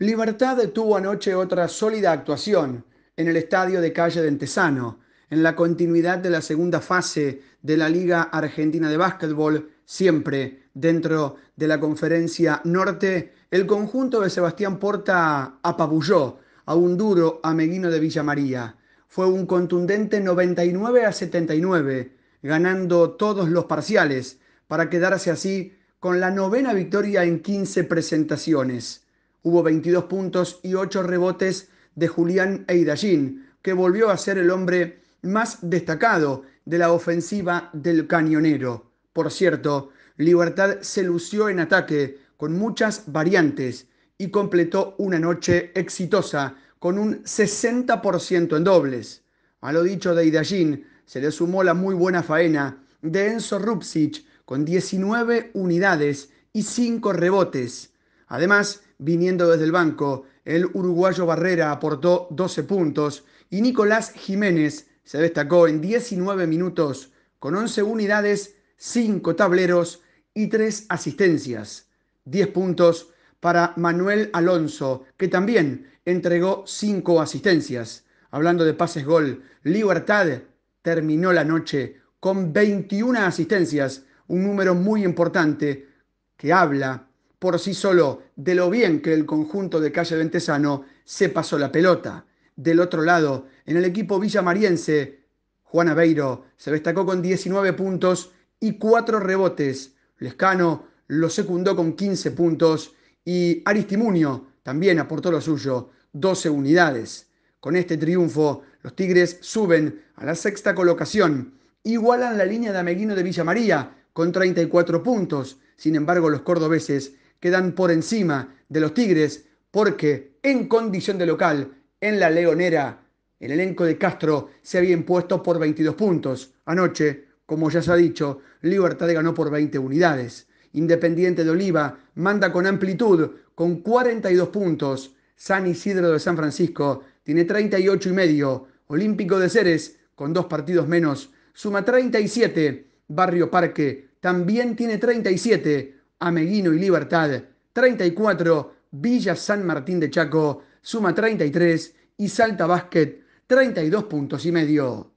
Libertad tuvo anoche otra sólida actuación en el estadio de calle de Entesano, en la continuidad de la segunda fase de la Liga Argentina de Básquetbol, siempre dentro de la conferencia norte, el conjunto de Sebastián Porta apabulló a un duro ameguino de Villa María. Fue un contundente 99 a 79 ganando todos los parciales para quedarse así con la novena victoria en 15 presentaciones. Hubo 22 puntos y 8 rebotes de Julián Eidallín, que volvió a ser el hombre más destacado de la ofensiva del cañonero. Por cierto, Libertad se lució en ataque con muchas variantes y completó una noche exitosa con un 60% en dobles. A lo dicho de Eidallín, se le sumó la muy buena faena de Enzo Rupsic con 19 unidades y 5 rebotes. Además, viniendo desde el banco, el uruguayo Barrera aportó 12 puntos y Nicolás Jiménez se destacó en 19 minutos con 11 unidades, 5 tableros y 3 asistencias. 10 puntos para Manuel Alonso, que también entregó 5 asistencias. Hablando de pases gol, Libertad terminó la noche con 21 asistencias, un número muy importante que habla por sí solo de lo bien que el conjunto de Calle Ventesano se pasó la pelota. Del otro lado, en el equipo villamariense, Juan Aveiro se destacó con 19 puntos y 4 rebotes. Lescano lo secundó con 15 puntos y Aristimunio también aportó lo suyo, 12 unidades. Con este triunfo, los Tigres suben a la sexta colocación, igualan la línea de Ameguino de Villa María con 34 puntos. Sin embargo, los cordobeses quedan por encima de los Tigres porque en condición de local, en la Leonera, el elenco de Castro se había impuesto por 22 puntos. Anoche, como ya se ha dicho, Libertad ganó por 20 unidades. Independiente de Oliva manda con amplitud, con 42 puntos. San Isidro de San Francisco tiene 38 y medio. Olímpico de Ceres, con dos partidos menos, suma 37. Barrio Parque también tiene 37. Ameguino y Libertad, 34. Villa San Martín de Chaco, suma 33. Y Salta Básquet, 32 puntos y medio.